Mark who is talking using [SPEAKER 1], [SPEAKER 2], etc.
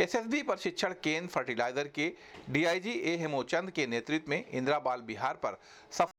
[SPEAKER 1] SSB प्रशिक्षण केंद्र fertiliser के डीआईजी ए हेमोचंद के नेतृत्व में इंदिरा बाल बिहार पर